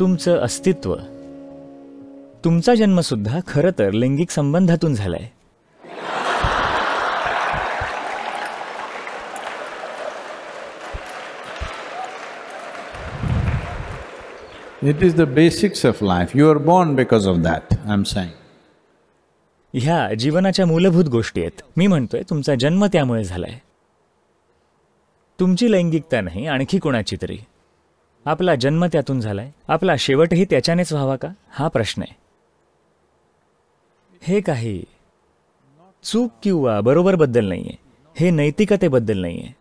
तुमचं अस्तित्व तुमचा जन्मसुद्धा खरं तर लैंगिक संबंधातून झालाय it is the basics of life you are born because of that I am saying ह्या जीवनाच्या मूलभूत गोष्टी आहेत मी म्हणतोय तुमचा जन्म त्यामुळे झालाय तुमची लैंगिकता नाही आणखी कोणाची तरी आपला जन्म त्यातून झालाय आपला शेवटही त्याच्यानेच व्हावा का हा प्रश्न आहे हे काही चूक किंवा बरोबरबद्दल नाही आहे हे नैतिकतेबद्दल नाही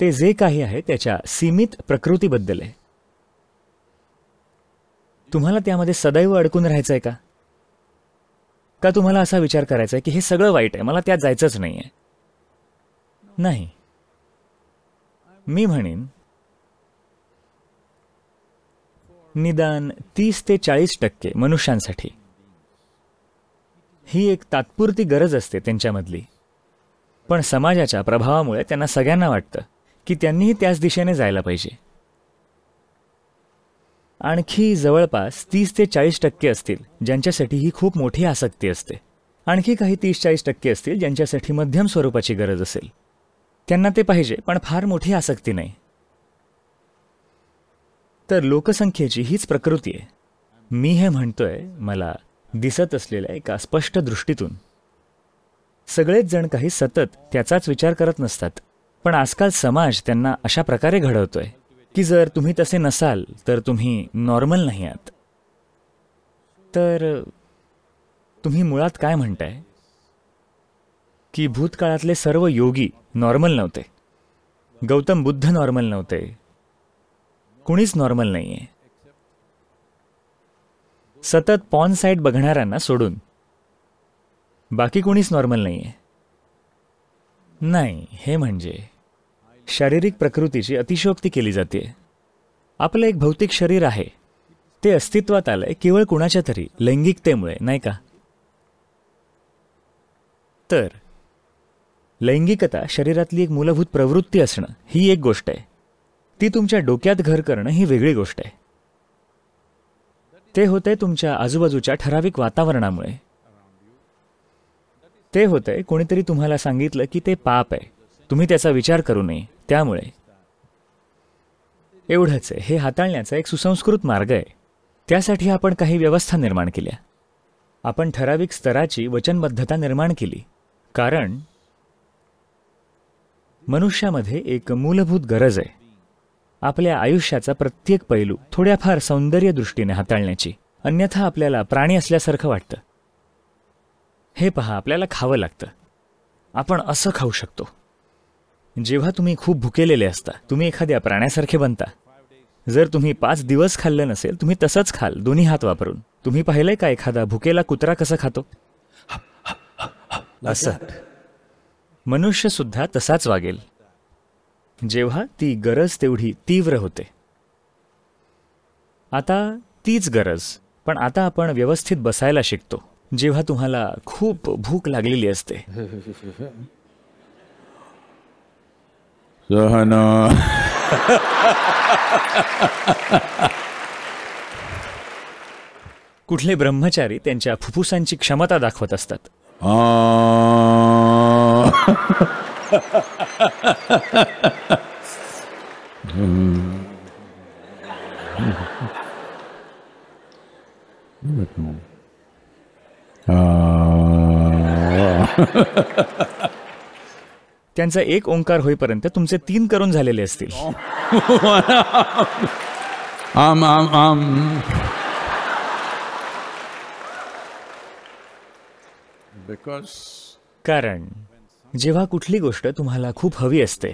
ते जे काही आहे त्याच्या सीमित प्रकृतीबद्दल आहे तुम्हाला त्यामध्ये सदैव अडकून राहायचं आहे का का तुम्हाला असा विचार करायचा आहे की हे सगळं वाईट आहे मला त्यात जायचंच नाही आहे नाही मी म्हणेन निदान तीस ते चाळीस टक्के मनुष्यांसाठी ही एक तात्पुरती गरज असते त्यांच्यामधली पण समाजाच्या प्रभावामुळे त्यांना सगळ्यांना वाटतं की त्यांनीही त्याच दिशेने जायला पाहिजे आणखी जवळपास तीस ते चाळीस टक्के असतील ज्यांच्यासाठी ही खूप मोठी आसक्ती असते आणखी काही तीस चाळीस टक्के असतील ज्यांच्यासाठी मध्यम स्वरूपाची गरज असेल त्यांना ते पाहिजे पण फार मोठी आसक्ती नाही तर लोकसंख्येची हीच प्रकृती आहे मी हे म्हणतोय मला दिसत असलेल्या एका स्पष्ट दृष्टीतून सगळेच जण काही सतत त्याचाच विचार करत नसतात पण आजकाल समाज त्यांना अशा प्रकारे घडवतोय की जर तुम्ही तसे नसाल तर तुम्ही नॉर्मल नाही आहात तर तुम्ही मुळात काय म्हणताय की भूतकाळातले सर्व योगी नॉर्मल नव्हते गौतम बुद्ध नॉर्मल नव्हते कुणीच नॉर्मल नाही आहे सतत पॉन साईट बघणाऱ्यांना सोडून बाकी कोणीच नॉर्मल नाही आहे नाही हे म्हणजे शारीरिक प्रकृतीची अतिशयोक्ती केली जाते आपलं एक भौतिक शरीर आहे ते अस्तित्वात आलंय केवळ कुणाच्या तरी लैंगिकतेमुळे नाही का तर लैंगिकता शरीरातली एक मूलभूत प्रवृत्ती असणं ही एक गोष्ट आहे ती तुमच्या डोक्यात घर करणं ही वेगळी गोष्ट आहे ते होतंय तुमच्या आजूबाजूच्या ठराविक वातावरणामुळे ते होतंय कोणीतरी तुम्हाला सांगितलं की ते पाप आहे तुम्ही त्याचा विचार करू नये त्यामुळे एवढंच आहे हे हाताळण्याचा एक सुसंस्कृत मार्ग आहे त्यासाठी आपण काही व्यवस्था निर्माण केल्या आपण ठराविक स्तराची वचनबद्धता निर्माण केली कारण मनुष्यामध्ये एक मूलभूत गरज आहे आपल्या आयुष्याचा प्रत्येक पैलू थोड्याफार सौंदर्य दृष्टीने हाताळण्याची अन्यथा आपल्याला प्राणी असल्यासारखं वाटतं हे पहा आपल्याला खावं लागतं आपण असं खाऊ शकतो जेव्हा तुम्ही खूप भुकेलेले असता तुम्ही एखाद्या प्राण्यासारखे बनता जर तुम्ही पाच दिवस खाल्ले नसेल तुम्ही तसंच खाल दोन्ही हात वापरून तुम्ही पाहिलंय का एखादा भुकेला कुत्रा कसा खातो असं मनुष्य सुद्धा तसाच वागेल जेव्हा ती गरज तेवढी तीव्र होते आता तीच गरज पण आता आपण व्यवस्थित बसायला शिकतो जेव्हा तुम्हाला खूप भूक लागलेली असते सहना कुठले ब्रह्मचारी त्यांच्या फुफ्फुसांची क्षमता दाखवत असतात त्यांचा एक ओंकार होईपर्यंत तुमचे तीन करून झालेले असतील आम आम आम बिकॉज कारण जेव्हा कुठली गोष्ट तुम्हाला खूप हवी असते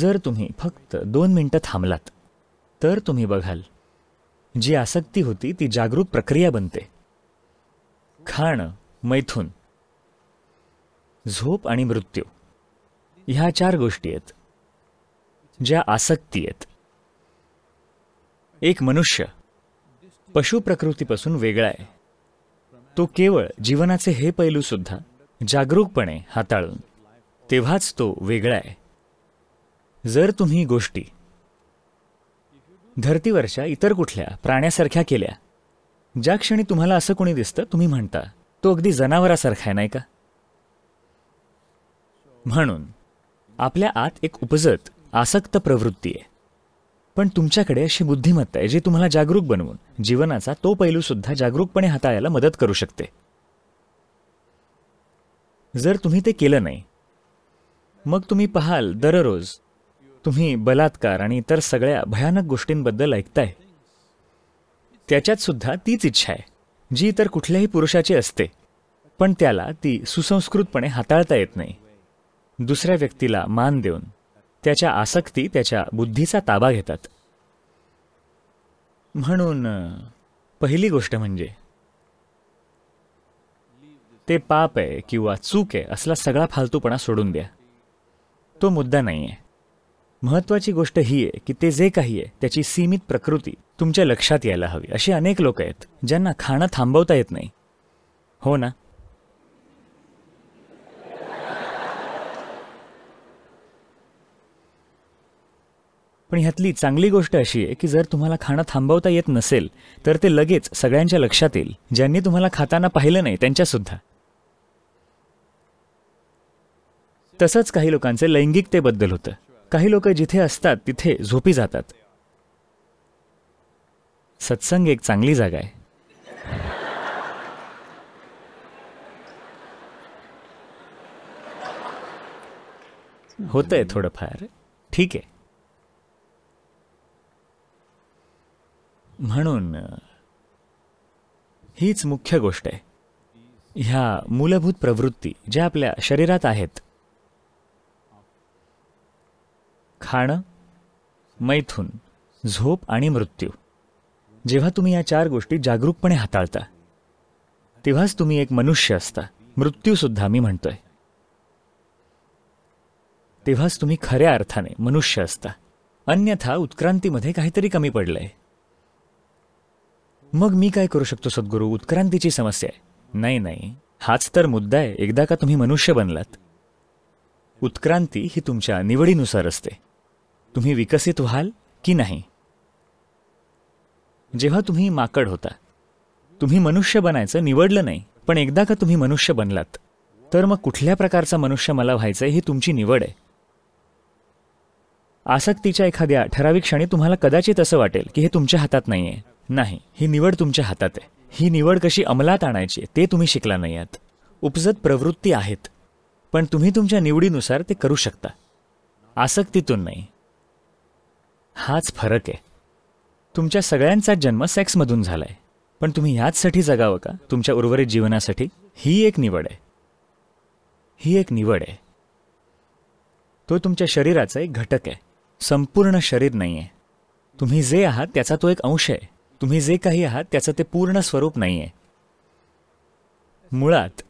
जर तुम्ही फक्त दोन मिनटं थांबलात तर तुम्ही बघाल जी आसक्ती होती ती जागरूक प्रक्रिया बनते खाण मैथून झोप आणि मृत्यू ह्या चार गोष्टी आहेत ज्या आसक्ती आहेत एक मनुष्य पशुप्रकृतीपासून वेगळा आहे तो केवळ जीवनाचे हे पैलू सुद्धा जागरूकपणे हाताळून तेव्हाच तो वेगळा आहे जर तुम्ही गोष्टी धरतीवरच्या इतर कुठल्या प्राण्यासारख्या केल्या ज्या क्षणी तुम्हाला असं कोणी दिसतं तुम्ही म्हणता तो अगदी जनावरासारखा आहे नाही का म्हणून आपल्या आत एक उपजत आसक्त प्रवृत्ती आहे पण तुमच्याकडे अशी बुद्धिमत्ता आहे जी तुम्हाला जागरूक बनवून जीवनाचा तो सुद्धा जागरूकपणे हाताळायला मदत करू शकते जर तुम्ही ते केलं नाही मग तुम्ही पाहाल दररोज तुम्ही बलात्कार आणि इतर सगळ्या भयानक गोष्टींबद्दल ऐकताय त्याच्यात सुद्धा तीच इच्छा आहे जी इतर कुठल्याही पुरुषाची असते पण त्याला ती सुसंस्कृतपणे हाताळता येत नाही दुसऱ्या व्यक्तीला मान देऊन त्याच्या आसक्ती त्याच्या बुद्धीचा ताबा घेतात म्हणून पहिली गोष्ट म्हणजे ते पाप आहे किंवा चूक आहे असला सगळा फालतूपणा सोडून द्या तो मुद्दा नाही आहे महत्त्वाची गोष्ट ही आहे की ते जे काही आहे त्याची सीमित प्रकृती तुमच्या लक्षात यायला हवी अशी अनेक लोक आहेत ज्यांना खाणं थांबवता येत नाही हो ना पण ह्यातली चांगली गोष्ट अशी आहे की जर तुम्हाला खाणं थांबवता येत नसेल तर ते लगेच सगळ्यांच्या लक्षात येईल ज्यांनी तुम्हाला खाताना पाहिलं नाही त्यांच्यासुद्धा तसंच काही लोकांचे लैंगिकतेबद्दल होतं काही लोक जिथे असतात तिथे झोपी जातात सत्संग एक चांगली जागा आहे होतंय थोडंफार ठीक आहे म्हणून हीच मुख्य गोष्ट आहे ह्या मूलभूत प्रवृत्ती ज्या आपल्या शरीरात आहेत खाणं मैथून झोप आणि मृत्यू जेव्हा तुम्ही या चार गोष्टी जागरूकपणे हाताळता तेव्हाच तुम्ही एक मनुष्य असता मृत्यूसुद्धा मी म्हणतोय तेव्हाच तुम्ही खऱ्या अर्थाने मनुष्य असता अन्यथा उत्क्रांतीमध्ये काहीतरी कमी पडलंय मग मी काय करू शकतो सद्गुरू उत्क्रांतीची समस्या आहे नाही नाही हाच तर मुद्दा आहे एकदा का तुम्ही मनुष्य बनलात उत्क्रांती ही तुमच्या निवडीनुसार असते तुम्ही विकसित व्हाल की नाही जेव्हा तुम्ही माकड होता तुम्ही मनुष्य बनायचं निवडलं नाही पण एकदा का तुम्ही मनुष्य बनलात तर मग कुठल्या प्रकारचा मनुष्य मला व्हायचं ही तुमची निवड आहे आसक्तीच्या एखाद्या ठराविक क्षणी तुम्हाला कदाचित असं वाटेल की हे तुमच्या हातात नाही आहे नाही ही निवड तुमच्या हातात आहे ही निवड कशी अंमलात आणायची ते तुम्ही शिकला नाही आहात उपजत प्रवृत्ती आहेत पण तुम्ही तुमच्या निवडीनुसार ते करू शकता आसक्तीतून नाही हाच फरक आहे तुमच्या सगळ्यांचाच जन्म सेक्समधून झाला आहे पण तुम्ही ह्याचसाठी जगावं का तुमच्या उर्वरित जीवनासाठी ही एक निवड आहे ही एक निवड आहे तो तुमच्या शरीराचा एक घटक आहे संपूर्ण शरीर नाही आहे तुम्ही जे आहात त्याचा तो एक अंश आहे तुम्ही जे काही आहात त्याचं ते पूर्ण स्वरूप नाही आहे मुळात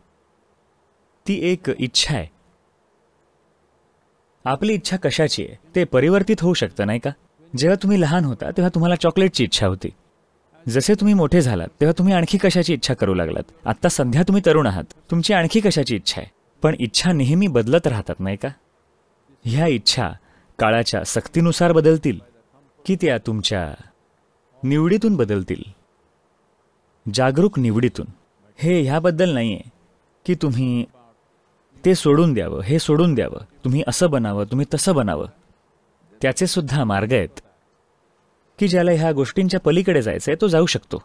ती एक इच्छा आहे आपली इच्छा कशाची आहे ते परिवर्तित होऊ शकतं नाही का जेव्हा तुम्ही लहान होता तेव्हा तुम्हाला चॉकलेटची इच्छा होती जसे तुम्ही मोठे झालात तेव्हा तुम्ही आणखी कशाची इच्छा करू लागलात आत्ता सध्या तुम्ही तरुण आहात तुमची आणखी कशाची इच्छा आहे पण इच्छा नेहमी बदलत राहतात नाही का ह्या इच्छा काळाच्या सक्तीनुसार बदलतील की त्या तुमच्या निवडीतून बदलतील जागरूक निवडीतून हे ह्याबद्दल नाही आहे की तुम्ही ते सोडून द्यावं हे सोडून द्यावं तुम्ही असं बनावं तुम्ही तसं बनावं त्याचे सुद्धा मार्ग आहेत की ज्याला ह्या गोष्टींच्या पलीकडे जायचं आहे तो जाऊ शकतो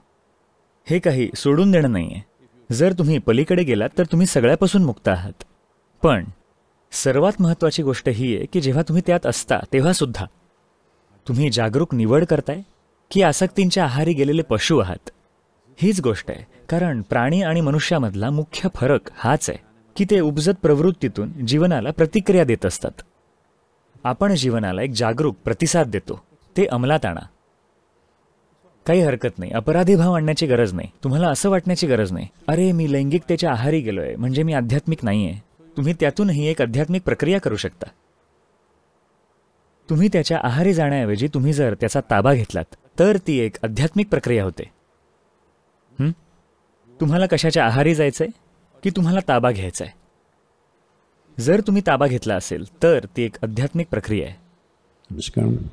हे काही सोडून देणं नाही आहे जर तुम्ही पलीकडे गेलात तर तुम्ही सगळ्यापासून मुक्त आहात पण सर्वात महत्त्वाची गोष्ट ही आहे की जेव्हा तुम्ही त्यात असता तेव्हासुद्धा तुम्ही जागरूक निवड करताय की आसक्तींच्या आहारी गेलेले पशु आहात हीच गोष्ट आहे कारण प्राणी आणि मनुष्यामधला मुख्य फरक हाच आहे की ते उपजत प्रवृत्तीतून जीवनाला प्रतिक्रिया देत असतात आपण जीवनाला एक जागरूक प्रतिसाद देतो ते अंमलात आणा काही हरकत नाही अपराधी भाव आणण्याची गरज नाही तुम्हाला असं वाटण्याची गरज नाही अरे मी लैंगिकतेच्या आहारी गेलो आहे म्हणजे मी आध्यात्मिक नाही आहे तुम्ही त्यातूनही एक आध्यात्मिक प्रक्रिया करू शकता तुम्ही त्याच्या आहारी जाण्याऐवजी तुम्ही जर त्याचा ताबा घेतलात तर ती एक आध्यात्मिक प्रक्रिया होते तुम्हाला कशाच्या आहारी जायचं आहे की तुम्हाला ताबा घ्यायचा आहे जर तुम्ही ताबा घेतला असेल तर ती एक आध्यात्मिक प्रक्रिया आहे